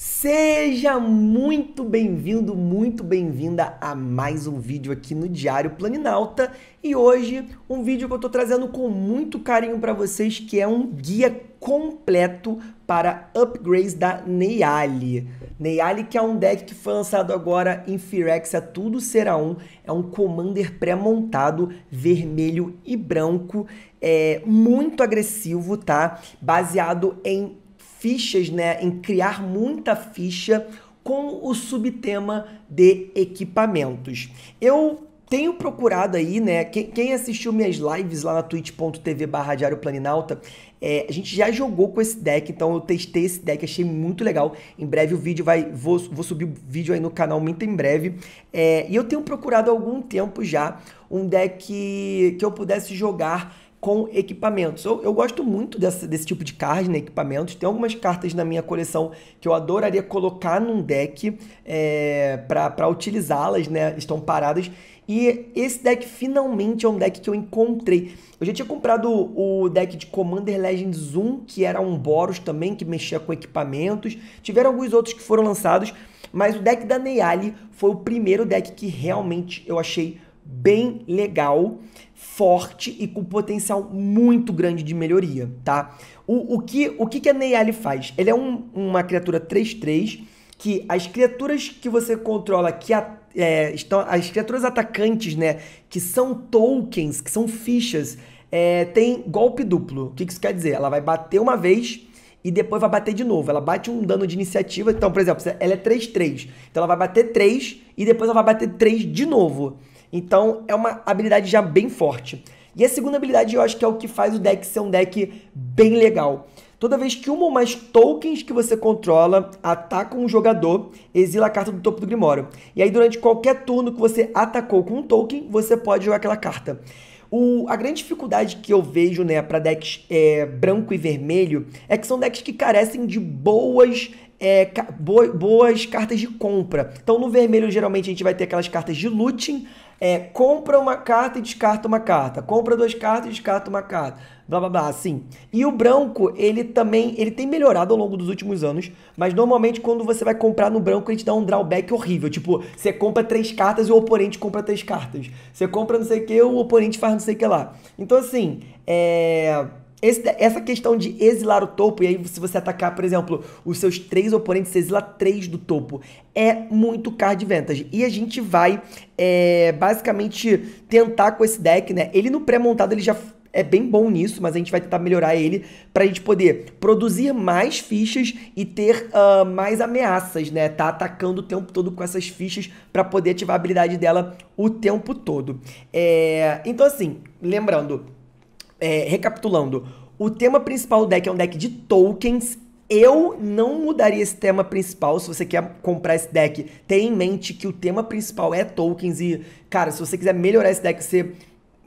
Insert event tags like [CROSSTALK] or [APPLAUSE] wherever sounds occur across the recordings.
Seja muito bem-vindo, muito bem-vinda a mais um vídeo aqui no Diário Planinalta e hoje um vídeo que eu estou trazendo com muito carinho para vocês que é um guia completo para upgrades da Neyali. Neyali que é um deck que foi lançado agora em Phyrexia é Tudo Será Um, é um Commander pré-montado, vermelho e branco, é muito agressivo, tá? Baseado em fichas, né, em criar muita ficha com o subtema de equipamentos. Eu tenho procurado aí, né? Quem, assistiu minhas lives lá na twitch.tv barra Diário Planinalta, é, a gente já jogou com esse deck, então eu testei esse deck, achei muito legal. Em breve o vídeo vai. Vou, vou subir o vídeo aí no canal muito em breve. É, e eu tenho procurado há algum tempo já um deck que eu pudesse jogar com equipamentos. Eu, eu gosto muito dessa, desse tipo de card, né? Equipamentos. Tem algumas cartas na minha coleção que eu adoraria colocar num deck é, para utilizá-las, né? Estão paradas. E esse deck finalmente é um deck que eu encontrei. Eu já tinha comprado o deck de Commander Legends 1, que era um Boros também, que mexia com equipamentos. Tiveram alguns outros que foram lançados, mas o deck da Neyali foi o primeiro deck que realmente eu achei bem legal, forte e com potencial muito grande de melhoria, tá? O, o, que, o que, que a Neyali faz? Ele é um, uma criatura 3-3 que as criaturas que você controla que a, é, estão as criaturas atacantes, né, que são tokens, que são fichas, é, tem golpe duplo. O que, que isso quer dizer? Ela vai bater uma vez e depois vai bater de novo. Ela bate um dano de iniciativa. Então, por exemplo, ela é 3-3. Então ela vai bater 3 e depois ela vai bater 3 de novo. Então é uma habilidade já bem forte. E a segunda habilidade eu acho que é o que faz o deck ser um deck bem legal. Toda vez que uma ou mais tokens que você controla atacam um jogador, exila a carta do topo do Grimório. E aí, durante qualquer turno que você atacou com um token, você pode jogar aquela carta. O, a grande dificuldade que eu vejo né, para decks é, branco e vermelho é que são decks que carecem de boas é, boas cartas de compra. Então, no vermelho, geralmente, a gente vai ter aquelas cartas de looting é compra uma carta e descarta uma carta, compra duas cartas e descarta uma carta, blá blá blá, assim. E o branco, ele também, ele tem melhorado ao longo dos últimos anos, mas normalmente quando você vai comprar no branco, ele te dá um drawback horrível, tipo, você compra três cartas e o oponente compra três cartas. Você compra não sei o que, o oponente faz não sei o que lá. Então assim, é esse, essa questão de exilar o topo, e aí se você atacar, por exemplo, os seus três oponentes, você exila três do topo, é muito card vantage. E a gente vai, é, basicamente, tentar com esse deck, né? Ele no pré-montado, ele já é bem bom nisso, mas a gente vai tentar melhorar ele para a gente poder produzir mais fichas e ter uh, mais ameaças, né? Tá atacando o tempo todo com essas fichas para poder ativar a habilidade dela o tempo todo. É... Então, assim, lembrando, é, recapitulando, o tema principal do deck é um deck de tokens. Eu não mudaria esse tema principal. Se você quer comprar esse deck, tenha em mente que o tema principal é tokens. E, cara, se você quiser melhorar esse deck, você.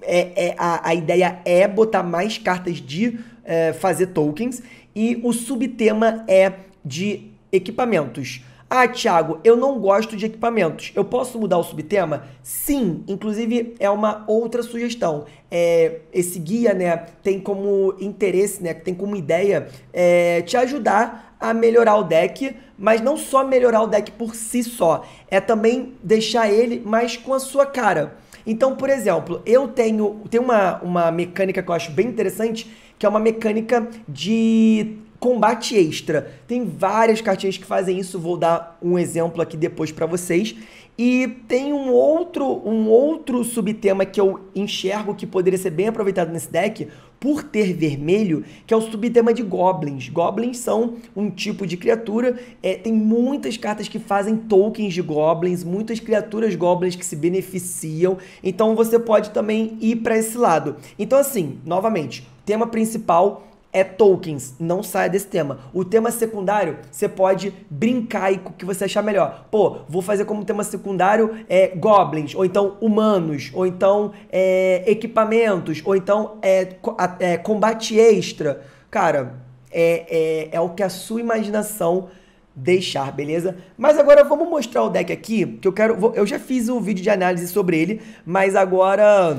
É, é a, a ideia é botar mais cartas de é, fazer tokens. E o subtema é de equipamentos. Ah, Thiago, eu não gosto de equipamentos. Eu posso mudar o subtema? Sim, inclusive é uma outra sugestão. É, esse guia, né, tem como interesse, né, tem como ideia é, te ajudar a melhorar o deck, mas não só melhorar o deck por si só, é também deixar ele mais com a sua cara. Então, por exemplo, eu tenho, tenho uma, uma mecânica que eu acho bem interessante, que é uma mecânica de combate extra. Tem várias cartinhas que fazem isso, vou dar um exemplo aqui depois para vocês. E tem um outro, um outro subtema que eu enxergo que poderia ser bem aproveitado nesse deck, por ter vermelho, que é o subtema de goblins. Goblins são um tipo de criatura, é, tem muitas cartas que fazem tokens de goblins, muitas criaturas goblins que se beneficiam, então você pode também ir para esse lado. Então assim, novamente, tema principal é tokens, não saia desse tema. O tema secundário, você pode brincar e o que você achar melhor. Pô, vou fazer como tema secundário é, goblins, ou então humanos, ou então é, equipamentos, ou então é, é, combate extra. Cara, é, é, é o que a sua imaginação deixar, beleza? Mas agora vamos mostrar o deck aqui, que eu quero... Eu já fiz um vídeo de análise sobre ele, mas agora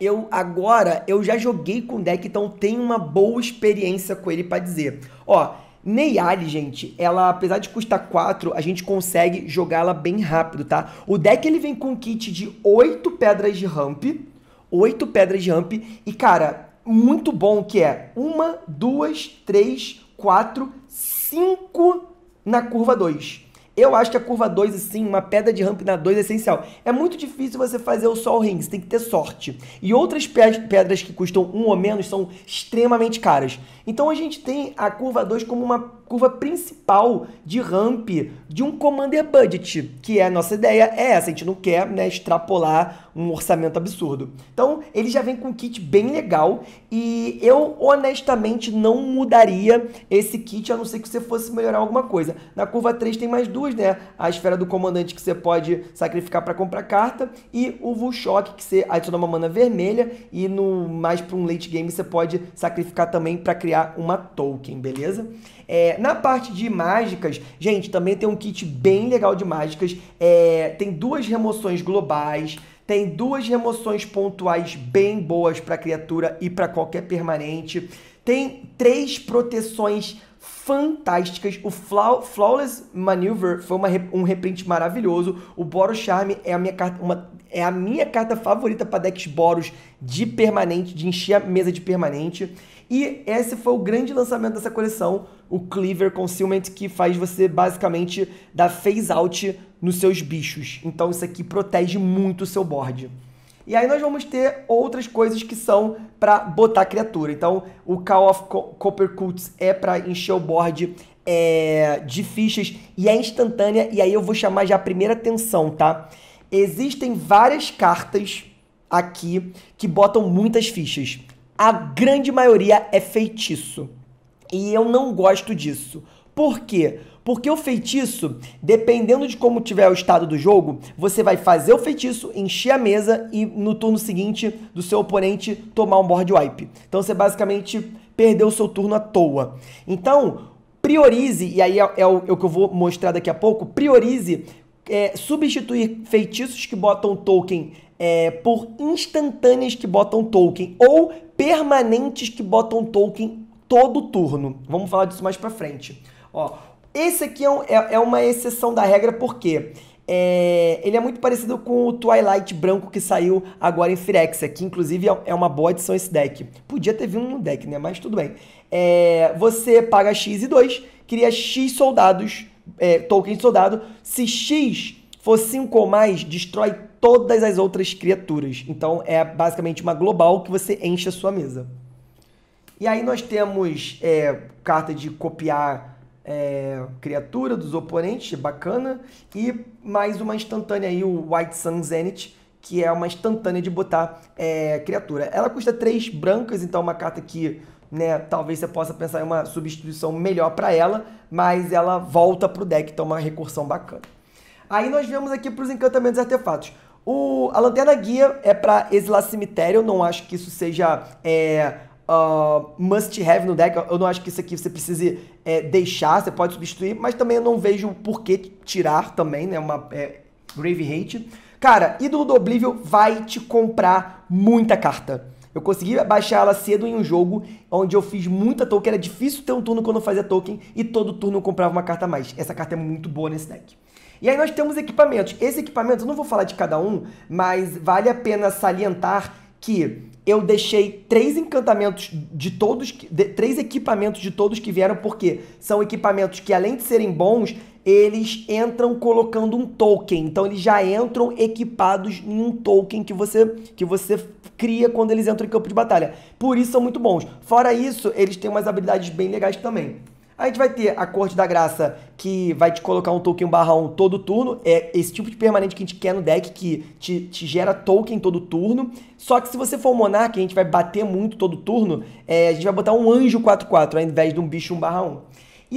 eu agora eu já joguei com o deck, então tenho uma boa experiência com ele para dizer. Ó, Neyali, gente, ela apesar de custar 4, a gente consegue jogá-la bem rápido, tá? O deck ele vem com um kit de 8 pedras de ramp, 8 pedras de ramp e cara, muito bom que é uma, duas, três, quatro, cinco na curva 2. Eu acho que a curva 2, assim, uma pedra de ramp na 2 é essencial. É muito difícil você fazer o sol ring, você tem que ter sorte. E outras pedras que custam 1 um ou menos são extremamente caras. Então a gente tem a curva 2 como uma curva principal de ramp de um commander budget, que é a nossa ideia, é essa, a gente não quer né, extrapolar um orçamento absurdo. Então ele já vem com um kit bem legal e eu honestamente não mudaria esse kit, a não ser que você fosse melhorar alguma coisa. Na curva 3 tem mais duas, né? A esfera do comandante que você pode sacrificar para comprar carta e o Vulshock que você adiciona uma mana vermelha e no mais para um late game você pode sacrificar também para criar criar uma token, beleza? É, na parte de mágicas, gente, também tem um kit bem legal de mágicas. É, tem duas remoções globais, tem duas remoções pontuais bem boas para criatura e para qualquer permanente. Tem três proteções fantásticas. O Flaw Flawless Maneuver foi uma, um reprint maravilhoso. O Boros Charm é a minha carta, uma, é a minha carta favorita para decks Boros de permanente, de encher a mesa de permanente. E esse foi o grande lançamento dessa coleção, o Cleaver Concealment, que faz você basicamente dar phase out nos seus bichos. Então isso aqui protege muito o seu board. E aí nós vamos ter outras coisas que são para botar criatura. Então o Call of Copper Cults é para encher o board é, de fichas e é instantânea. E aí eu vou chamar já a primeira atenção, tá? Existem várias cartas aqui que botam muitas fichas a grande maioria é feitiço. E eu não gosto disso. Por quê? Porque o feitiço, dependendo de como tiver o estado do jogo, você vai fazer o feitiço, encher a mesa e no turno seguinte do seu oponente tomar um board wipe. Então você basicamente perdeu o seu turno à toa. Então, priorize, e aí é, é, o, é o que eu vou mostrar daqui a pouco, priorize é, substituir feitiços que botam token é, por instantâneas que botam token ou permanentes que botam token todo turno. Vamos falar disso mais para frente. Ó, esse aqui é, um, é, é, uma exceção da regra porque é, ele é muito parecido com o Twilight branco que saiu agora em Firexia, que inclusive é, é uma boa adição esse deck. Podia ter vindo no deck, né? Mas tudo bem. É, você paga X e 2, cria X soldados, é, token soldado. Se X 5 ou mais destrói todas as outras criaturas. Então é basicamente uma global que você enche a sua mesa. E aí nós temos é, carta de copiar é, criatura dos oponentes, bacana. E mais uma instantânea aí, o White Sun Zenith, que é uma instantânea de botar é, criatura. Ela custa 3 brancas, então é uma carta que né, talvez você possa pensar em uma substituição melhor para ela, mas ela volta pro deck, então é uma recursão bacana. Aí nós vemos aqui para os encantamentos e artefatos. O, a lanterna guia é para exilar cemitério, eu não acho que isso seja é, uh, must have no deck, eu não acho que isso aqui você precise é, deixar, você pode substituir, mas também eu não vejo por que tirar também, né? Uma é, Grave Hate. Cara, ídolo do Oblivion vai te comprar muita carta. Eu consegui baixar ela cedo em um jogo onde eu fiz muita token, era difícil ter um turno quando eu fazia token, e todo turno eu comprava uma carta a mais. Essa carta é muito boa nesse deck. E aí nós temos equipamentos. Esse equipamento, eu não vou falar de cada um, mas vale a pena salientar que eu deixei três encantamentos de todos, de, três equipamentos de todos que vieram, porque são equipamentos que, além de serem bons, eles entram colocando um token. Então eles já entram equipados em um token que você que você cria quando eles entram em campo de batalha. Por isso são muito bons. Fora isso, eles têm umas habilidades bem legais também. A gente vai ter a corte da graça que vai te colocar um token barra 1 um todo turno. É esse tipo de permanente que a gente quer no deck que te, te gera token todo turno. Só que se você for um monarca, a gente vai bater muito todo turno, é, a gente vai botar um anjo 4-4 ao invés de um bicho 1 barra 1.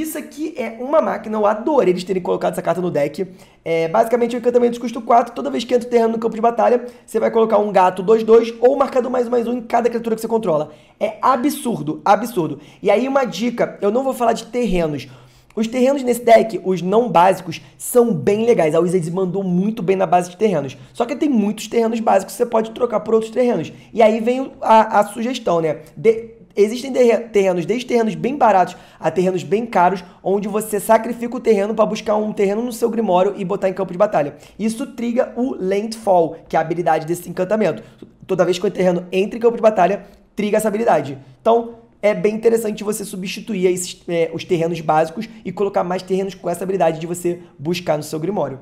Isso aqui é uma máquina, eu adorei eles terem colocado essa carta no deck. É, basicamente, o encantamento custa 4, toda vez que entra o terreno no campo de batalha, você vai colocar um gato 2-2 ou marcador mais um mais um em cada criatura que você controla. É absurdo, absurdo. E aí uma dica, eu não vou falar de terrenos, os terrenos nesse deck, os não básicos, são bem legais. A Wizards mandou muito bem na base de terrenos. Só que tem muitos terrenos básicos que você pode trocar por outros terrenos. E aí vem a, a sugestão, né? De existem terrenos, desde terrenos bem baratos a terrenos bem caros, onde você sacrifica o terreno para buscar um terreno no seu grimório e botar em campo de batalha. Isso triga o Landfall, que é a habilidade desse encantamento. Toda vez que o terreno entra em campo de batalha, triga essa habilidade. Então, é bem interessante você substituir esses, é, os terrenos básicos e colocar mais terrenos com essa habilidade de você buscar no seu grimório.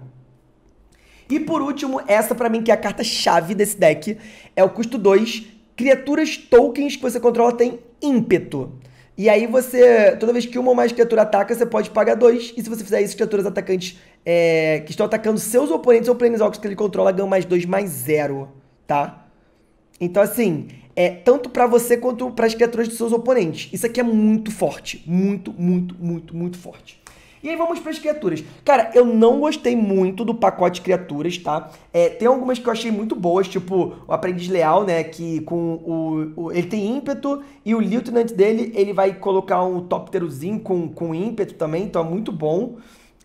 E por último, essa para mim que é a carta chave desse deck, é o custo 2, Criaturas tokens que você controla têm ímpeto. E aí você, toda vez que uma ou mais criatura ataca, você pode pagar dois. E se você fizer isso, criaturas atacantes é, que estão atacando seus oponentes ou óculos que ele controla ganham mais dois, mais zero, tá? Então assim, é tanto para você quanto para as criaturas dos seus oponentes. Isso aqui é muito forte, muito, muito, muito, muito forte. E aí vamos para as criaturas. Cara, eu não gostei muito do pacote criaturas, tá? É, tem algumas que eu achei muito boas, tipo o Aprendiz Leal, né? Que com o, o ele tem ímpeto e o Lieutenant dele, ele vai colocar um Topterozinho com, com ímpeto também, então é muito bom.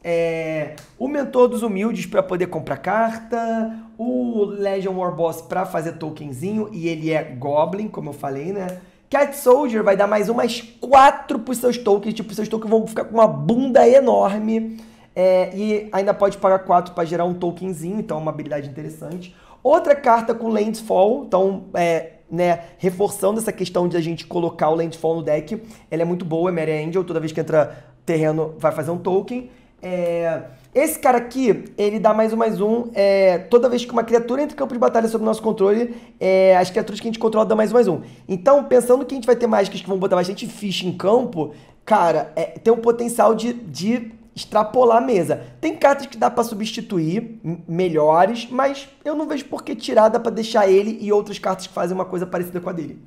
É, o Mentor dos Humildes para poder comprar carta, o Legend War Boss para fazer tokenzinho, e ele é Goblin, como eu falei, né? Cat Soldier vai dar mais um, mais quatro pros seus tokens. Tipo, seus tokens vão ficar com uma bunda enorme. É, e ainda pode pagar quatro para gerar um tokenzinho, então é uma habilidade interessante. Outra carta com Landfall, então, é, né, reforçando essa questão de a gente colocar o Landfall no deck. Ela é muito boa, é Mary Angel, toda vez que entra terreno vai fazer um token. É... Esse cara aqui, ele dá mais um mais um. É, toda vez que uma criatura entra em campo de batalha sob nosso controle, é, as criaturas que a gente controla dão mais um mais um. Então, pensando que a gente vai ter mágicas que vão botar bastante ficha em campo, cara, é, tem um potencial de, de extrapolar a mesa. Tem cartas que dá para substituir, melhores, mas eu não vejo por que tirar, dá pra deixar ele e outras cartas que fazem uma coisa parecida com a dele.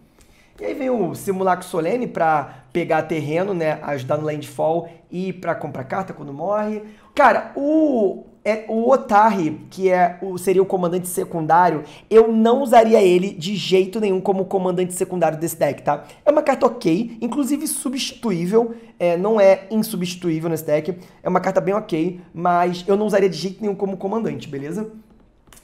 E aí vem o Simulacro Solene para pegar terreno, né? Ajudar no Landfall e para comprar carta quando morre. Cara, o, é, o Otari, que é o, seria o comandante secundário, eu não usaria ele de jeito nenhum como comandante secundário desse deck, tá? É uma carta ok, inclusive substituível, é, não é insubstituível nesse deck, é uma carta bem ok, mas eu não usaria de jeito nenhum como comandante, beleza?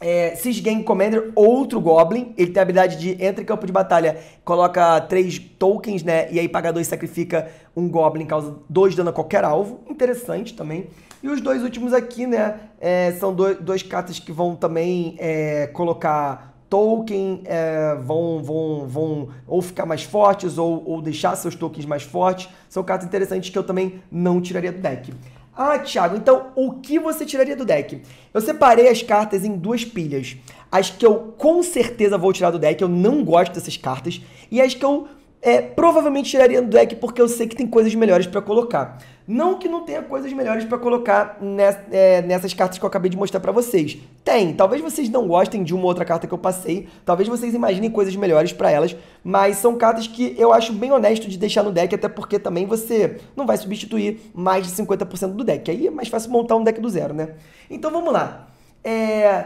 É, Cisgang Commander, outro Goblin. Ele tem a habilidade de entra em campo de batalha, coloca três tokens, né? E aí paga dois, sacrifica um Goblin, causa dois dano a qualquer alvo. Interessante também. E os dois últimos aqui, né? É, são dois, dois cartas que vão também é, colocar token, é, vão, vão, vão ou ficar mais fortes ou, ou deixar seus tokens mais fortes. São cartas interessantes que eu também não tiraria do deck. Ah, Thiago, então o que você tiraria do deck? Eu separei as cartas em duas pilhas. As que eu com certeza vou tirar do deck, eu não gosto dessas cartas, e as que eu é, provavelmente tiraria do deck porque eu sei que tem coisas melhores para colocar. Não que não tenha coisas melhores para colocar nessa, é, nessas cartas que eu acabei de mostrar para vocês. Tem, talvez vocês não gostem de uma ou outra carta que eu passei, talvez vocês imaginem coisas melhores para elas, mas são cartas que eu acho bem honesto de deixar no deck, até porque também você não vai substituir mais de 50% do deck. Aí é mais fácil montar um deck do zero, né? Então vamos lá. É...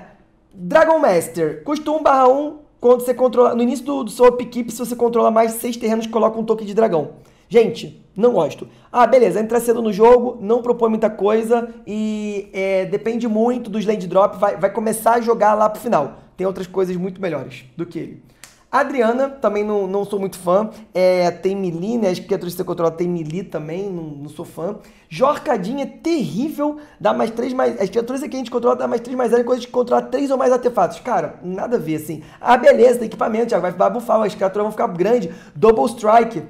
Dragon Master, custou 1 barra 1, quando você controla. No início do, do seu upkeep, se você controla mais de 6 terrenos, coloca um toque de dragão. Gente, não gosto. Ah, beleza, entra cedo no jogo, não propõe muita coisa e é, depende muito dos land drop, vai, vai começar a jogar lá pro final. Tem outras coisas muito melhores do que ele. Adriana, também não, não sou muito fã. É, tem Mili, né? Acho que a torcida controlada tem Mili também, não, não sou fã. Jorcadinha, é terrível. Dá mais três mais. As criaturas que a gente controla dá mais três mais 0 enquanto a gente controla três ou mais artefatos. Cara, nada a ver, assim. Ah, beleza, tem equipamento, já vai bufar, as criaturas vão ficar grande. Double Strike.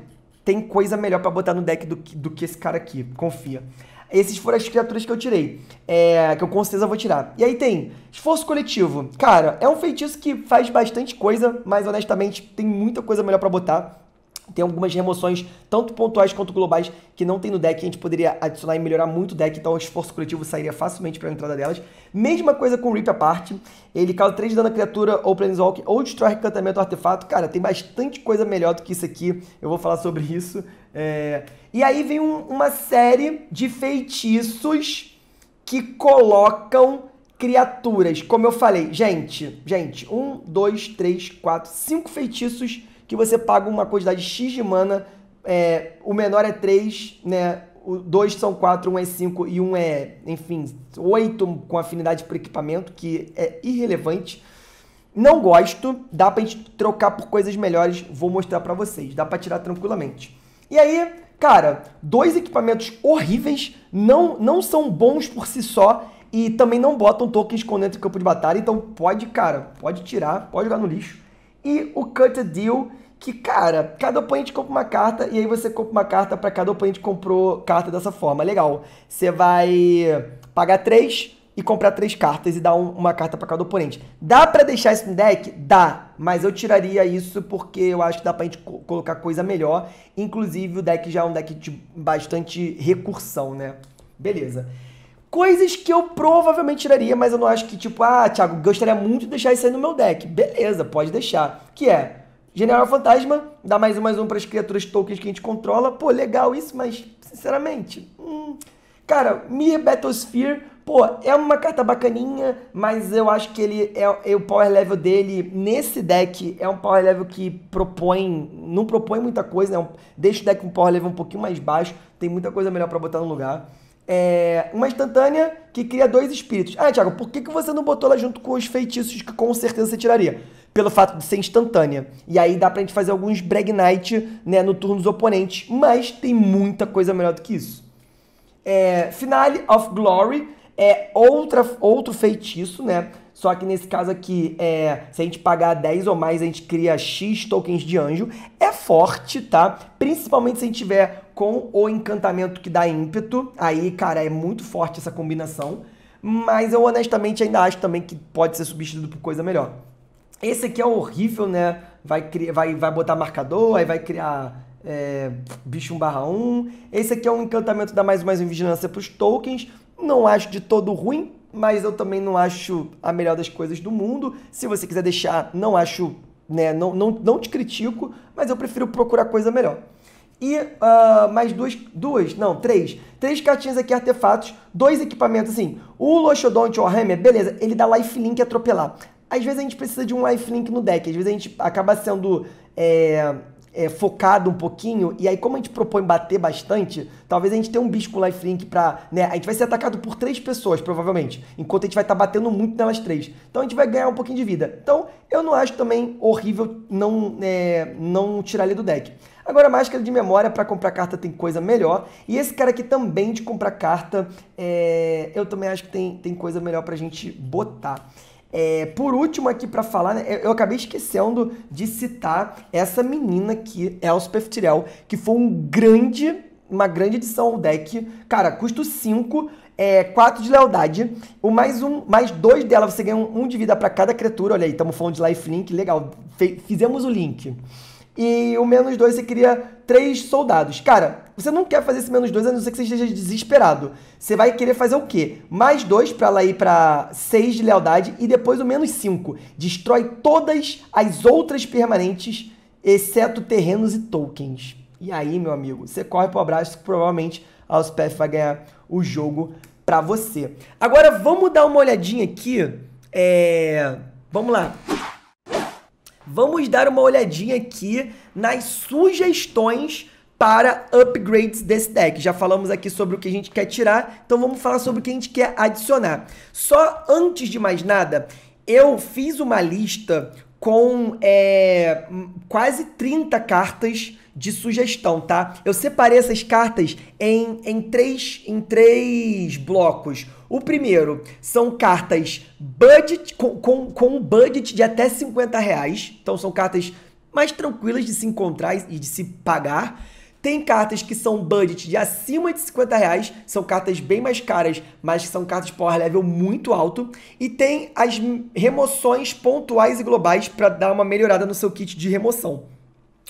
Tem coisa melhor para botar no deck do, do que esse cara aqui, confia. Esses foram as criaturas que eu tirei. É, que eu com certeza vou tirar. E aí tem esforço coletivo. Cara, é um feitiço que faz bastante coisa, mas honestamente tem muita coisa melhor para botar. Tem algumas remoções, tanto pontuais quanto globais, que não tem no deck. A gente poderia adicionar e melhorar muito o deck, então o esforço coletivo sairia facilmente para a entrada delas. Mesma coisa com o Rip Apart. Ele causa 3 de dano a criatura ou Planeswalk ou destrói encantamento ou artefato. Cara, tem bastante coisa melhor do que isso aqui. Eu vou falar sobre isso. É... E aí vem um, uma série de feitiços que colocam criaturas. Como eu falei, gente, gente, um, dois, três, quatro, cinco feitiços que você paga uma quantidade X de mana. É, o menor é três, né? O dois são quatro, um é cinco e um é, enfim, oito com afinidade por equipamento, que é irrelevante. Não gosto, dá pra gente trocar por coisas melhores, vou mostrar para vocês. Dá pra tirar tranquilamente. E aí, cara, dois equipamentos horríveis, não, não são bons por si só e também não botam tokens com dentro do campo de batalha, então pode, cara, pode tirar, pode jogar no lixo. E o Cut Deal, que, cara, cada oponente compra uma carta e aí você compra uma carta para cada oponente que comprou carta dessa forma. Legal. Você vai pagar três e comprar três cartas e dar um, uma carta para cada oponente. Dá para deixar isso no deck? Dá, mas eu tiraria isso porque eu acho que dá pra gente co colocar coisa melhor. Inclusive, o deck já é um deck de bastante recursão, né? Beleza. Coisas que eu provavelmente tiraria, mas eu não acho que, tipo, ah, Thiago, gostaria muito de deixar isso aí no meu deck. Beleza, pode deixar. Que é General Fantasma, dá mais um, mais um para as criaturas tokens que a gente controla. Pô, legal isso, mas, sinceramente, hum... Cara, Mir Battlesphere Pô, é uma carta bacaninha, mas eu acho que ele é, é, o power level dele nesse deck é um power level que propõe, não propõe muita coisa, né? deixa o deck com um power level um pouquinho mais baixo, tem muita coisa melhor para botar no lugar. É uma instantânea que cria dois espíritos. Ah, Thiago, por que, que você não botou ela junto com os feitiços que com certeza você tiraria? Pelo fato de ser instantânea. E aí dá pra gente fazer alguns Brag Knight né, no turno dos oponentes, mas tem muita coisa melhor do que isso. É, Finale of Glory é outra, outro feitiço, né? Só que nesse caso aqui, é, se a gente pagar 10 ou mais, a gente cria X tokens de anjo. É forte, tá? Principalmente se a gente tiver com o encantamento que dá ímpeto. Aí, cara, é muito forte essa combinação. Mas eu honestamente ainda acho também que pode ser substituído por coisa melhor. Esse aqui é horrível, né? Vai, criar, vai, vai botar marcador, aí vai criar é, bicho 1 barra 1. Esse aqui é um encantamento que dá mais mais vigilância para os tokens. Não acho de todo ruim, mas eu também não acho a melhor das coisas do mundo. Se você quiser deixar, não acho, né, não, não, não te critico, mas eu prefiro procurar coisa melhor. E uh, mais duas, duas, não, três. Três cartinhas aqui, artefatos, dois equipamentos, assim. O Loxodonte Warhammer, beleza, ele dá lifelink atropelar. Às vezes a gente precisa de um lifelink no deck, às vezes a gente acaba sendo... É é, focado um pouquinho, e aí como a gente propõe bater bastante, talvez a gente tenha um bicho com life link pra, né, a gente vai ser atacado por três pessoas, provavelmente, enquanto a gente vai estar tá batendo muito nelas três. Então a gente vai ganhar um pouquinho de vida. Então eu não acho também horrível não, é, não tirar ele do deck. Agora, máscara de memória para comprar carta tem coisa melhor. E esse cara aqui também de comprar carta, é, eu também acho que tem, tem coisa melhor pra gente botar. É, por último aqui para falar, né, eu acabei esquecendo de citar essa menina aqui, Elspeth Tirel, que foi um grande, uma grande edição ao deck. Cara, custo 5, é, 4 de lealdade, o mais um, mais dois dela, você ganha um, um de vida para cada criatura. Olha aí, estamos falando de lifelink, legal. Fe fizemos o link e o menos 2 você cria 3 soldados. Cara, você não quer fazer esse menos 2 a não ser que você esteja desesperado. Você vai querer fazer o quê? Mais 2 para ela ir para 6 de lealdade e depois o menos 5. Destrói todas as outras permanentes, exceto terrenos e tokens. E aí, meu amigo, você corre pro abraço que provavelmente a Auspef vai ganhar o jogo para você. Agora vamos dar uma olhadinha aqui. É... Vamos lá. Vamos dar uma olhadinha aqui nas sugestões para upgrades desse deck. Já falamos aqui sobre o que a gente quer tirar, então vamos falar sobre o que a gente quer adicionar. Só antes de mais nada, eu fiz uma lista com é, quase 30 cartas de sugestão, tá? Eu separei essas cartas em, em, três, em três blocos. O primeiro são cartas budget com, com, com um budget de até 50 reais. Então são cartas mais tranquilas de se encontrar e de se pagar. Tem cartas que são budget de acima de 50 reais, são cartas bem mais caras, mas que são cartas power level muito alto. E tem as remoções pontuais e globais para dar uma melhorada no seu kit de remoção.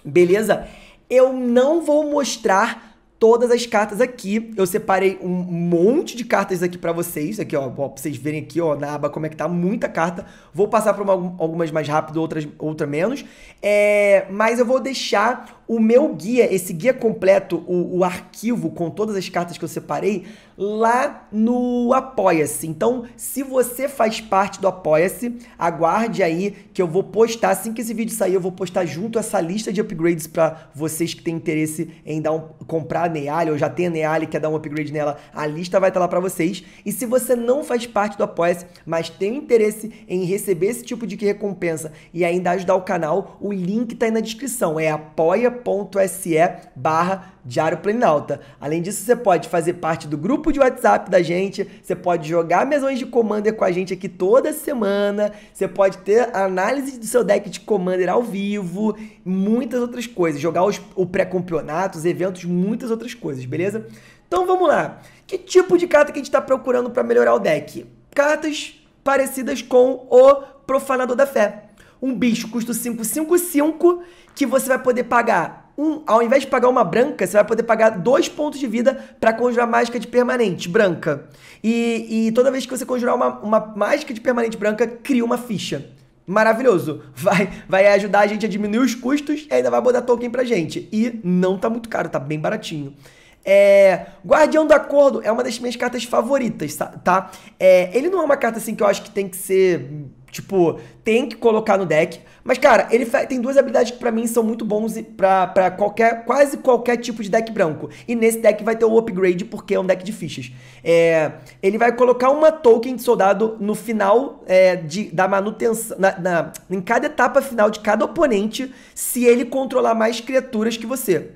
Beleza? Eu não vou mostrar todas as cartas aqui. Eu separei um monte de cartas aqui para vocês, aqui ó, pra vocês verem aqui ó, na aba como é que tá muita carta. Vou passar por algumas mais rápido, outras outra menos. É, mas eu vou deixar o meu guia, esse guia completo, o, o, arquivo com todas as cartas que eu separei, lá no Apoia-se. Então, se você faz parte do Apoia-se, aguarde aí que eu vou postar, assim que esse vídeo sair, eu vou postar junto essa lista de upgrades para vocês que têm interesse em dar um, comprar a Neale, ou já tem a Neale, quer dar um upgrade nela, a lista vai estar tá lá para vocês. E se você não faz parte do Apoia-se, mas tem interesse em receber esse tipo de recompensa e ainda ajudar o canal, o link está aí na descrição, é apoia apoia.se barra Diário Planalta. Além disso, você pode fazer parte do grupo de WhatsApp da gente, você pode jogar mesões de Commander com a gente aqui toda semana, você pode ter análise do seu deck de Commander ao vivo, muitas outras coisas, jogar os, o pré-campeonato, os eventos, muitas outras coisas, beleza? Então vamos lá. Que tipo de carta que a gente está procurando para melhorar o deck? Cartas parecidas com o Profanador da Fé. Um bicho custa 555 que você vai poder pagar um, ao invés de pagar uma branca, você vai poder pagar dois pontos de vida para conjurar mágica de permanente branca. E, e, toda vez que você conjurar uma, uma mágica de permanente branca, cria uma ficha. Maravilhoso. [LAUGHS] Vai, vai ajudar a gente a diminuir os custos e ainda vai botar token pra gente. E não tá muito caro, tá bem baratinho. É, Guardião do Acordo é uma das minhas cartas favoritas, tá? É, ele não é uma carta assim que eu acho que tem que ser Tipo, tem que colocar no deck. Mas, cara, ele tem duas habilidades que pra mim são muito bons pra, pra qualquer, quase qualquer tipo de deck branco. E nesse deck vai ter o upgrade, porque é um deck de fichas. É, ele vai colocar uma token de soldado no final é, de, da manutenção. Na, na, em cada etapa final de cada oponente, se ele controlar mais criaturas que você.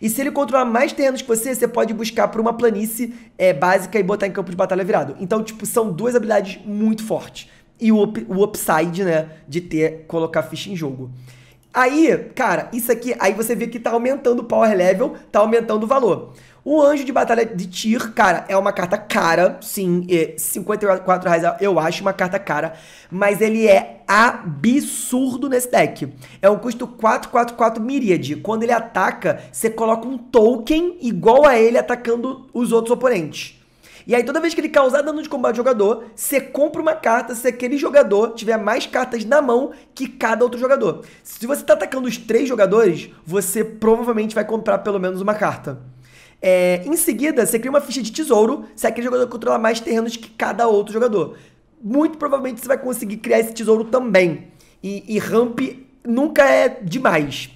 E se ele controlar mais terrenos que você, você pode buscar por uma planície é, básica e botar em campo de batalha virado. Então, tipo, são duas habilidades muito fortes e o, up, o upside, né, de ter, colocar ficha em jogo. Aí, cara, isso aqui, aí você vê que tá aumentando o power level, tá aumentando o valor. O Anjo de Batalha de Tyr, cara, é uma carta cara, sim, é 54 reais eu acho uma carta cara, mas ele é absurdo nesse deck. É um custo 444 Miríade. Quando ele ataca, você coloca um token igual a ele atacando os outros oponentes. E aí toda vez que ele causar dano de combate ao jogador, você compra uma carta se aquele jogador tiver mais cartas na mão que cada outro jogador. Se você está atacando os três jogadores, você provavelmente vai comprar pelo menos uma carta. É, em seguida, você cria uma ficha de tesouro se aquele jogador controlar mais terrenos que cada outro jogador. Muito provavelmente você vai conseguir criar esse tesouro também. E, e ramp nunca é demais.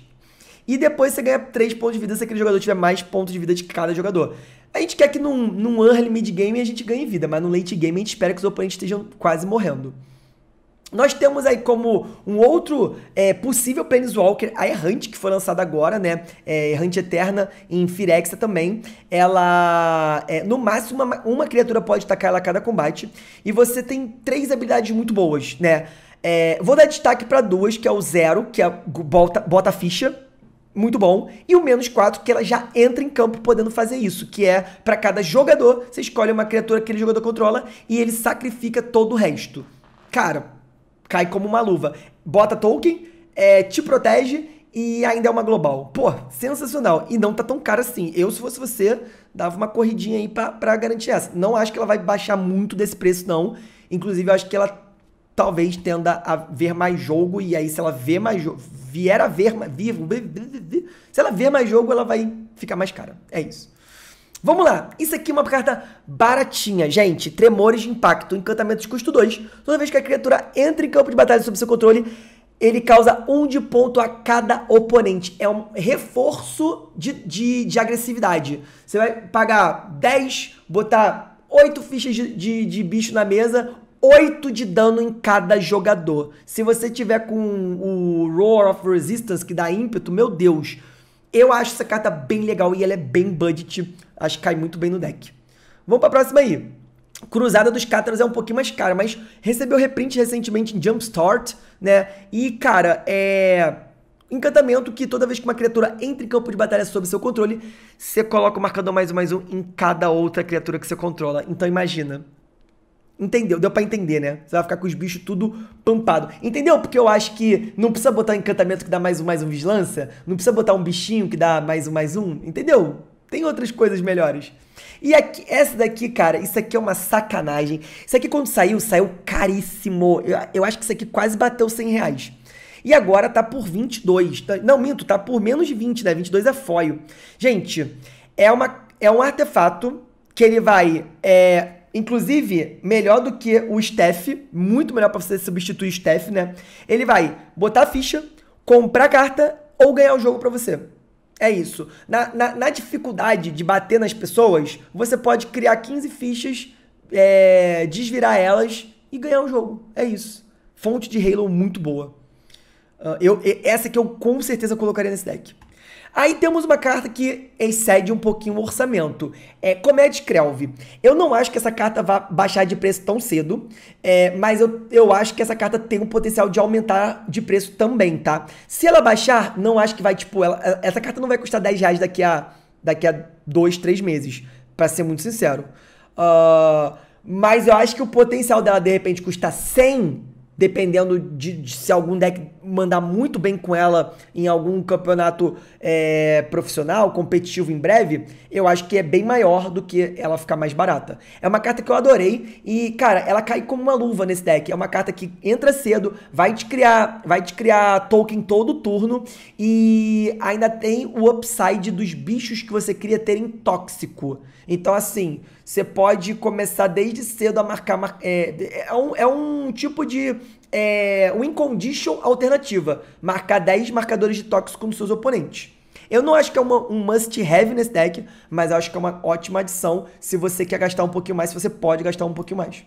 E depois você ganha 3 pontos de vida se aquele jogador tiver mais pontos de vida de cada jogador. A gente quer que num, num early mid game a gente ganhe vida, mas no late game a gente espera que os oponentes estejam quase morrendo. Nós temos aí como um outro é, possível Planeswalker, a Errante, que foi lançada agora, né? É, Errante Eterna em Firexa também. Ela, é, no máximo, uma, uma criatura pode atacar ela a cada combate. E você tem três habilidades muito boas, né? É, vou dar destaque para duas, que é o Zero, que é, bota, bota ficha muito bom, e o menos 4 que ela já entra em campo podendo fazer isso, que é para cada jogador, você escolhe uma criatura que aquele jogador controla e ele sacrifica todo o resto. Cara, cai como uma luva. Bota token, é, te protege e ainda é uma global. Pô, sensacional. E não tá tão cara assim. Eu, se fosse você, dava uma corridinha aí pra, pra garantir essa. Não acho que ela vai baixar muito desse preço, não. Inclusive, eu acho que ela talvez tenda a ver mais jogo e aí se ela vê mais vier a ver, vivo se ela vê mais jogo, ela vai ficar mais cara. É isso. Vamos lá. Isso aqui é uma carta baratinha, gente. Tremores de impacto, encantamento de custo 2. Toda vez que a criatura entra em campo de batalha sob seu controle, ele causa um de ponto a cada oponente. É um reforço de, de, de agressividade. Você vai pagar 10, botar 8 fichas de, de, de bicho na mesa, 8 de dano em cada jogador. Se você tiver com o Roar of Resistance, que dá ímpeto, meu Deus. Eu acho essa carta bem legal e ela é bem budget. Acho que cai muito bem no deck. Vamos pra próxima aí. Cruzada dos Cátaros é um pouquinho mais cara, mas recebeu reprint recentemente em Jumpstart, né? E, cara, é. Encantamento que toda vez que uma criatura entra em campo de batalha sob seu controle, você coloca o marcador mais um mais um em cada outra criatura que você controla. Então imagina, Entendeu? Deu para entender, né? Você vai ficar com os bichos tudo pampado. Entendeu? Porque eu acho que não precisa botar um encantamento que dá mais um, mais um vigilância. Não precisa botar um bichinho que dá mais um, mais um. Entendeu? Tem outras coisas melhores. E aqui, essa daqui, cara, isso aqui é uma sacanagem. Isso aqui quando saiu, saiu caríssimo. Eu, eu acho que isso aqui quase bateu 100 reais. E agora tá por 22. Tá, não, minto, tá por menos de 20, né? 22 é foio. Gente, é, uma, é um artefato que ele vai... É, inclusive, melhor do que o Steph, muito melhor para você substituir o Steph, né? Ele vai botar a ficha, comprar a carta ou ganhar o jogo para você. É isso. Na, na, na, dificuldade de bater nas pessoas, você pode criar 15 fichas, é, desvirar elas e ganhar o jogo. É isso. Fonte de Halo muito boa. Uh, eu, essa que eu com certeza colocaria nesse deck. Aí temos uma carta que excede um pouquinho o orçamento. É Comédia Krelv. Eu não acho que essa carta vá baixar de preço tão cedo, é, mas eu, eu acho que essa carta tem o um potencial de aumentar de preço também, tá? Se ela baixar, não acho que vai, tipo, ela, é, essa carta não vai custar 10 reais daqui a, daqui a dois, três meses, para ser muito sincero. Uh, mas eu acho que o potencial dela, de repente, custar 100, dependendo de, de se algum deck mandar muito bem com ela em algum campeonato é, profissional, competitivo em breve, eu acho que é bem maior do que ela ficar mais barata. É uma carta que eu adorei e, cara, ela cai como uma luva nesse deck. É uma carta que entra cedo, vai te criar, vai te criar token todo turno e ainda tem o upside dos bichos que você cria terem tóxico. Então, assim, você pode começar desde cedo a marcar. É, é, um, é um tipo de é, o condition alternativa. Marcar 10 marcadores de tóxico nos seus oponentes. Eu não acho que é uma, um must-have nesse deck, mas acho que é uma ótima adição. Se você quer gastar um pouquinho mais, se você pode gastar um pouquinho mais.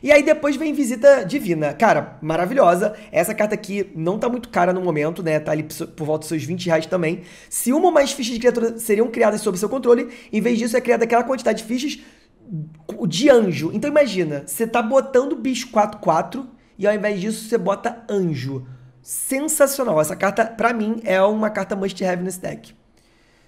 E aí depois vem Visita Divina. Cara, maravilhosa. Essa carta aqui não tá muito cara no momento, né? Tá ali por volta dos seus 20 reais também. Se uma ou mais fichas de criatura seriam criadas sob seu controle, em vez disso é criada aquela quantidade de fichas de anjo. Então imagina, você tá botando bicho 4-4 e ao invés disso, você bota anjo. Sensacional. Essa carta, para mim, é uma carta must have nesse deck.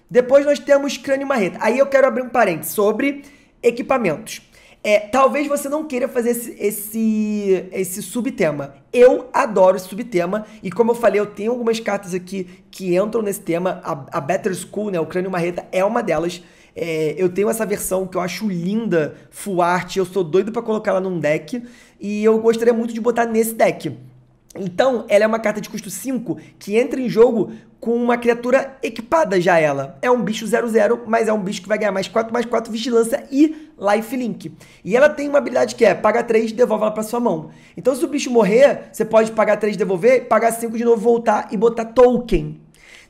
Depois nós temos crânio marreta. Aí eu quero abrir um parênteses sobre equipamentos. É, talvez você não queira fazer esse, esse, esse subtema. Eu adoro esse subtema. E como eu falei, eu tenho algumas cartas aqui que entram nesse tema. A, a Better School, né? O Crânio Marreta é uma delas. É, eu tenho essa versão que eu acho linda, full art, eu sou doido para colocar ela num deck e eu gostaria muito de botar nesse deck. Então, ela é uma carta de custo 5 que entra em jogo com uma criatura equipada já ela. É um bicho 0-0, mas é um bicho que vai ganhar mais 4, mais 4, vigilância e lifelink. E ela tem uma habilidade que é paga 3, devolve ela pra sua mão. Então, se o bicho morrer, você pode pagar 3, devolver, pagar 5 de novo, voltar e botar token.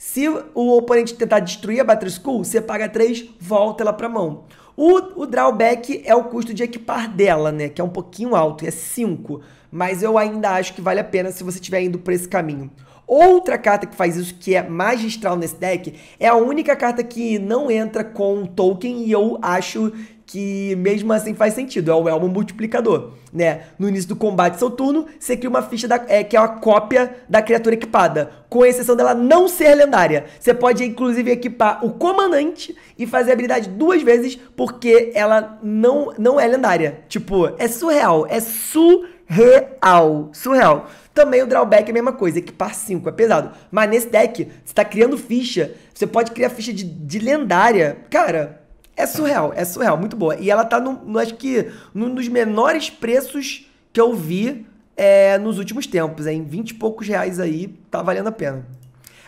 Se o oponente tentar destruir a Battery School, você paga 3, volta ela para a mão. O, o, drawback é o custo de equipar dela, né? Que é um pouquinho alto, é 5. Mas eu ainda acho que vale a pena se você estiver indo por esse caminho. Outra carta que faz isso, que é magistral nesse deck, é a única carta que não entra com token e eu acho que mesmo assim faz sentido, é o elmo é multiplicador, né? No início do combate seu turno, você cria uma ficha da, é, que é uma cópia da criatura equipada, com exceção dela não ser lendária. Você pode inclusive equipar o comandante e fazer a habilidade duas vezes, porque ela não, não é lendária. Tipo, é surreal, é surreal, surreal. Também o drawback é a mesma coisa, equipar 5 é pesado. Mas nesse deck, você tá criando ficha, você pode criar ficha de, de lendária. Cara, é surreal, é surreal, muito boa. E ela tá, no, no acho que, num dos menores preços que eu vi é, nos últimos tempos. É, em 20 e poucos reais aí, tá valendo a pena.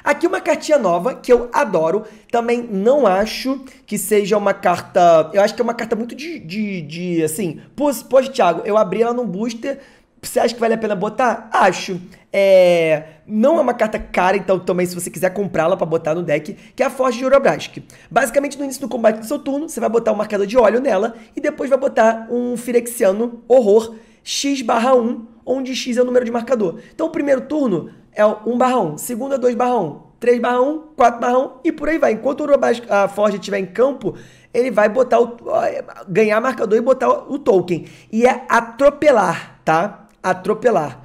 Aqui uma cartinha nova que eu adoro. Também não acho que seja uma carta. Eu acho que é uma carta muito de. de, de assim. Pô, pô, Thiago, eu abri ela num booster você acha que vale a pena botar? Acho. É, não é uma carta cara, então também se você quiser comprá-la para botar no deck, que é a Forja de Ourobrask. Basicamente, no início do combate do seu turno, você vai botar um marcador de óleo nela e depois vai botar um Firexiano Horror X 1, onde X é o número de marcador. Então, o primeiro turno é 1 barra 1, segundo é 2 barra 1, 3 barra 1, 4 barra 1 e por aí vai. Enquanto o Ourobrask, a Forja estiver em campo, ele vai botar o, é, ganhar marcador e botar o token. E é atropelar, Tá? atropelar.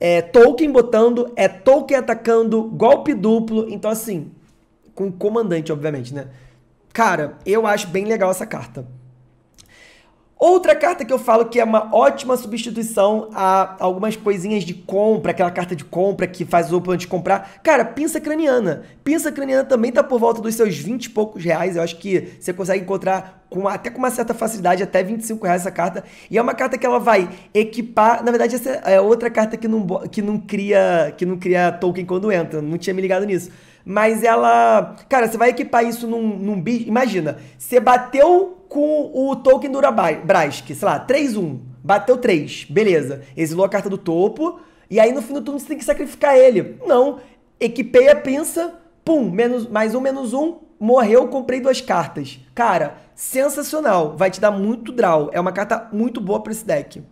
É Tolkien botando, é Tolkien atacando, golpe duplo. Então, assim, com o comandante, obviamente, né? Cara, eu acho bem legal essa carta. Outra carta que eu falo que é uma ótima substituição a algumas coisinhas de compra, aquela carta de compra que faz o oponente comprar. Cara, pinça craniana. Pinça craniana também tá por volta dos seus 20 e poucos reais. Eu acho que você consegue encontrar com, até com uma certa facilidade, até 25 reais essa carta. E é uma carta que ela vai equipar. Na verdade, essa é outra carta que não, que não, cria, que não cria token quando entra. Não tinha me ligado nisso. Mas ela. Cara, você vai equipar isso num, num bicho. Imagina, você bateu com o token do sei lá, 3-1. Bateu 3, beleza. Exilou a carta do topo. E aí no fim do turno você tem que sacrificar ele. Não. Equipei a pinça, pum, menos, mais um, menos um, morreu, comprei duas cartas. Cara, sensacional. Vai te dar muito draw. É uma carta muito boa para esse deck.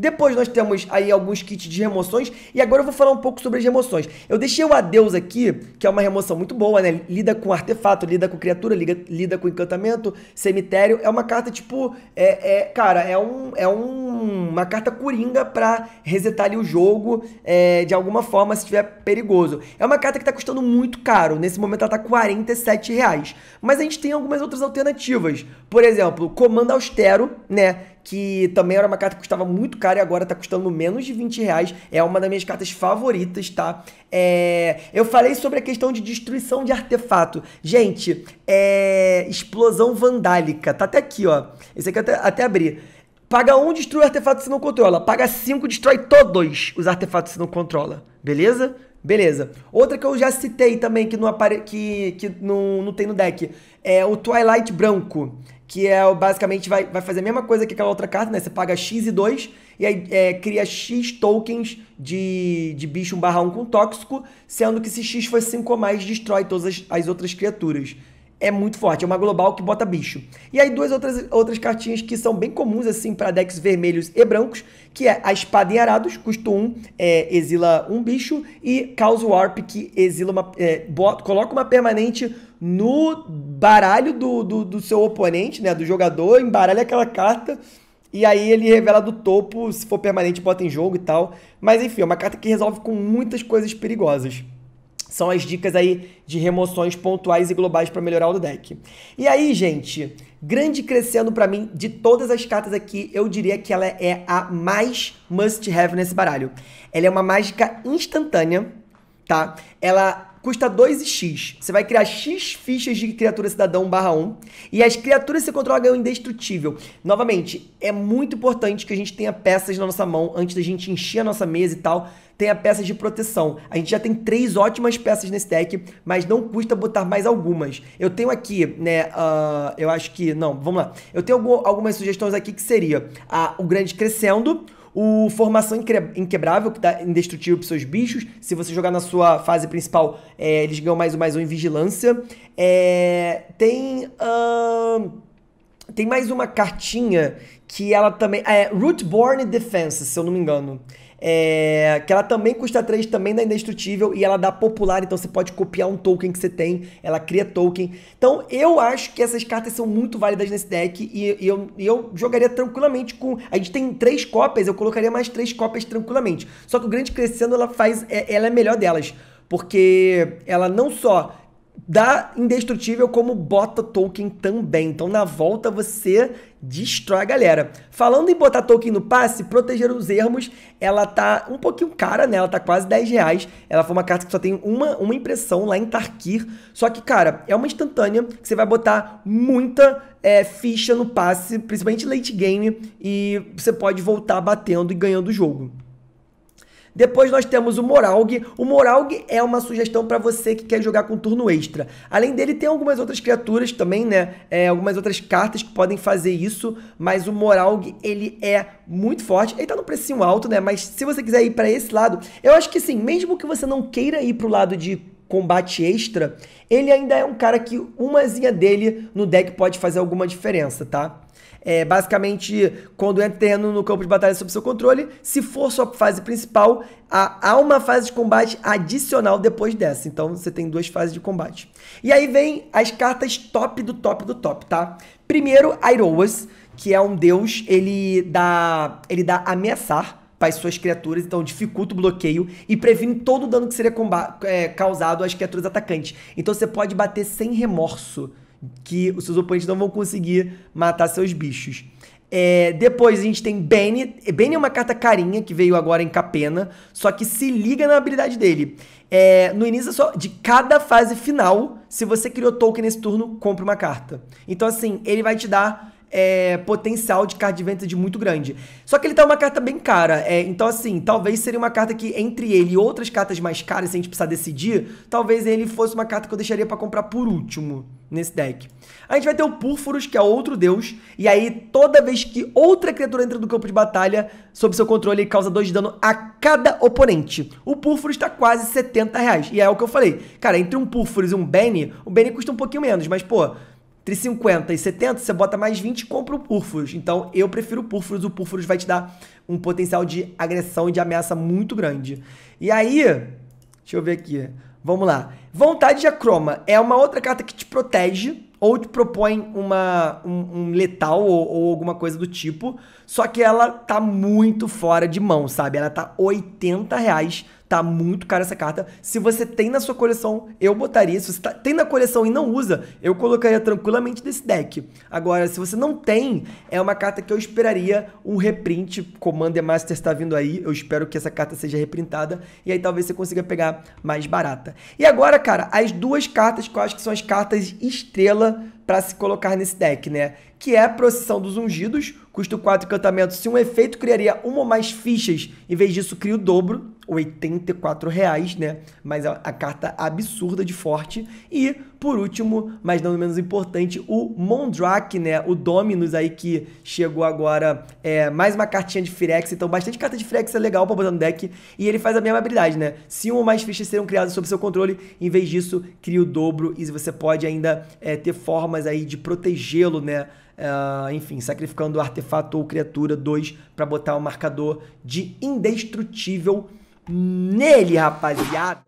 Depois nós temos aí alguns kits de remoções e agora eu vou falar um pouco sobre as remoções. Eu deixei o Adeus aqui, que é uma remoção muito boa, né? Lida com artefato, lida com criatura, lida, lida com encantamento, cemitério. É uma carta tipo, é, é cara, é, um, é um, uma carta coringa para resetar ali o jogo é, de alguma forma se tiver perigoso. É uma carta que tá custando muito caro. Nesse momento ela tá 47 reais. Mas a gente tem algumas outras alternativas. Por exemplo, comando austero, né? que também era uma carta que custava muito caro e agora tá custando menos de 20 reais. É uma das minhas cartas favoritas, tá? É... Eu falei sobre a questão de destruição de artefato. Gente, é... explosão vandálica. Tá até aqui, ó. Esse aqui eu até, até abri. Paga um, destrui o artefato que você não controla. Paga cinco, destrói todos os artefatos que você não controla. Beleza? Beleza. Outra que eu já citei também, que não, apare... que, que não, não tem no deck, é o Twilight Branco que é basicamente vai, vai fazer a mesma coisa que aquela outra carta, né? Você paga X e 2 e aí é, cria X tokens de, de bicho 1 barra 1 com tóxico, sendo que se X for 5 ou mais, destrói todas as, as, outras criaturas. É muito forte, é uma global que bota bicho. E aí duas outras, outras cartinhas que são bem comuns assim para decks vermelhos e brancos, que é a Espada em Arados, custo 1, é, exila um bicho, e causa Warp, que exila uma, é, bota, coloca uma permanente no baralho do, do, do seu oponente, né? Do jogador, embaralha aquela carta e aí ele revela do topo, se for permanente, bota em jogo e tal. Mas enfim, é uma carta que resolve com muitas coisas perigosas. São as dicas aí de remoções pontuais e globais para melhorar o deck. E aí, gente, grande crescendo para mim de todas as cartas aqui, eu diria que ela é a mais must have nesse baralho. Ela é uma mágica instantânea tá? Ela custa 2x. Você vai criar x fichas de criatura cidadão barra 1. E as criaturas que você controla ganham indestrutível. Novamente, é muito importante que a gente tenha peças na nossa mão antes da gente encher a nossa mesa e tal. Tenha peças de proteção. A gente já tem três ótimas peças nesse deck, mas não custa botar mais algumas. Eu tenho aqui, né, uh, eu acho que... Não, vamos lá. Eu tenho algumas sugestões aqui que seria a, o Grande Crescendo o Formação Inquebrável, que dá indestrutível pros seus bichos. Se você jogar na sua fase principal, é, eles ganham mais um, mais um em vigilância. É, tem. tem mais uma cartinha que ela também. É Rootborn Defense, se eu não me engano é, que ela também custa 3, também dá indestrutível e ela dá popular, então você pode copiar um token que você tem, ela cria token. Então eu acho que essas cartas são muito válidas nesse deck e, e eu, e eu jogaria tranquilamente com... A gente tem três cópias, eu colocaria mais três cópias tranquilamente. Só que o Grande Crescendo, ela faz... É, ela é a melhor delas, porque ela não só da Indestrutível como bota token também. Então na volta você destrói a galera. Falando em botar token no passe, proteger os ermos, ela tá um pouquinho cara, né? Ela tá quase 10 reais. Ela foi uma carta que só tem uma, uma impressão lá em Tarkir. Só que, cara, é uma instantânea que você vai botar muita é, ficha no passe, principalmente late game, e você pode voltar batendo e ganhando o jogo. Depois nós temos o Moralg. O Moralg é uma sugestão para você que quer jogar com turno extra. Além dele, tem algumas outras criaturas também, né? É, algumas outras cartas que podem fazer isso, mas o Moralg, ele é muito forte. Ele tá no precinho alto, né? Mas se você quiser ir para esse lado, eu acho que sim, mesmo que você não queira ir pro lado de combate extra, ele ainda é um cara que uma dele no deck pode fazer alguma diferença, tá? É, basicamente, quando entra terreno no campo de batalha sob seu controle, se for sua fase principal, há, há uma fase de combate adicional depois dessa. Então você tem duas fases de combate. E aí vem as cartas top do top do top, tá? Primeiro, Airoas, que é um deus, ele dá, ele dá ameaçar para as suas criaturas, então dificulta o bloqueio e previne todo o dano que seria é, causado às criaturas atacantes. Então você pode bater sem remorso que os seus oponentes não vão conseguir matar seus bichos. É, depois a gente tem Benny. Benny é uma carta carinha que veio agora em Capena, só que se liga na habilidade dele. É, no início é de cada fase final, se você criou token nesse turno, compra uma carta. Então, assim, ele vai te dar é, potencial de card advantage muito grande. Só que ele tá uma carta bem cara, é, então assim, talvez seria uma carta que entre ele e outras cartas mais caras, se a gente precisar decidir, talvez ele fosse uma carta que eu deixaria para comprar por último nesse deck. A gente vai ter o Púrfuros, que é outro deus, e aí toda vez que outra criatura entra no campo de batalha, sob seu controle, ele causa 2 de dano a cada oponente. O Púrfuros tá quase 70 reais, e é o que eu falei. Cara, entre um Púrfuros e um Benny, o Benny custa um pouquinho menos, mas pô entre 50 e 70, você bota mais 20 e compra o Purfurus. Então, eu prefiro o Purfurus. O Purfurus vai te dar um potencial de agressão e de ameaça muito grande. E aí, deixa eu ver aqui. Vamos lá. Vontade de Acroma é uma outra carta que te protege ou te propõe uma, um, um letal ou, ou, alguma coisa do tipo. Só que ela tá muito fora de mão, sabe? Ela tá 80 reais Tá muito cara essa carta. Se você tem na sua coleção, eu botaria. Se você tá, tem na coleção e não usa, eu colocaria tranquilamente desse deck. Agora, se você não tem, é uma carta que eu esperaria um reprint. Commander Master está vindo aí. Eu espero que essa carta seja reprintada. E aí talvez você consiga pegar mais barata. E agora, cara, as duas cartas que eu acho que são as cartas estrela para se colocar nesse deck, né? Que é a Procissão dos Ungidos, custa 4 encantamentos. Se um efeito criaria uma ou mais fichas, em vez disso cria o dobro, R$ 84,00, né? Mas é a carta absurda de forte. E por último, mas não menos importante, o Mondrak, né? O Dominus aí que chegou agora. É, mais uma cartinha de Firex. Então, bastante carta de Firex é legal pra botar no deck. E ele faz a mesma habilidade, né? Se um ou mais fichas serão criadas sob seu controle, em vez disso, cria o dobro. E você pode ainda é, ter formas aí de protegê-lo, né? Uh, enfim, sacrificando artefato ou criatura 2 para botar o um marcador de indestrutível nele, rapaziada.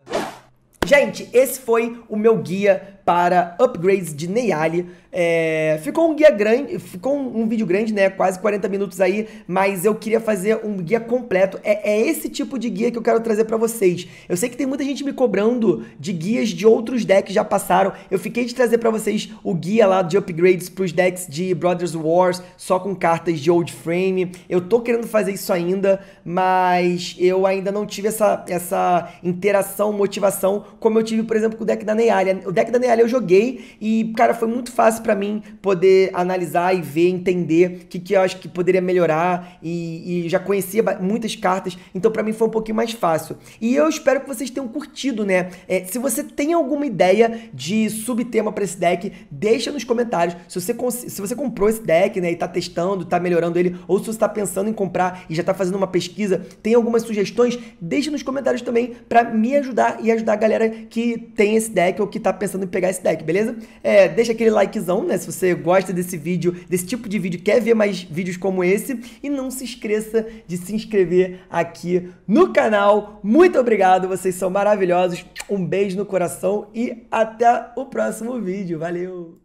Gente, esse foi o meu guia para upgrades de Neyali. É, ficou um guia grande, ficou um, um, vídeo grande, né? Quase 40 minutos aí, mas eu queria fazer um guia completo. É, é esse tipo de guia que eu quero trazer para vocês. Eu sei que tem muita gente me cobrando de guias de outros decks já passaram. Eu fiquei de trazer para vocês o guia lá de upgrades para os decks de Brothers Wars, só com cartas de old frame. Eu tô querendo fazer isso ainda, mas eu ainda não tive essa, essa interação, motivação, como eu tive, por exemplo, com o deck da Neyali. O deck da Neyali eu joguei e, cara, foi muito fácil para mim poder analisar e ver, entender o que, que eu acho que poderia melhorar e, e já conhecia muitas cartas, então para mim foi um pouquinho mais fácil. E eu espero que vocês tenham curtido, né? É, se você tem alguma ideia de subtema para esse deck, deixa nos comentários. Se você, se você comprou esse deck, né, e tá testando, tá melhorando ele, ou se você tá pensando em comprar e já tá fazendo uma pesquisa, tem algumas sugestões, deixa nos comentários também para me ajudar e ajudar a galera que tem esse deck ou que tá pensando em pegar pegar esse deck, beleza? É, deixa aquele likezão, né? Se você gosta desse vídeo, desse tipo de vídeo, quer ver mais vídeos como esse. E não se esqueça de se inscrever aqui no canal. Muito obrigado, vocês são maravilhosos. Um beijo no coração e até o próximo vídeo. Valeu!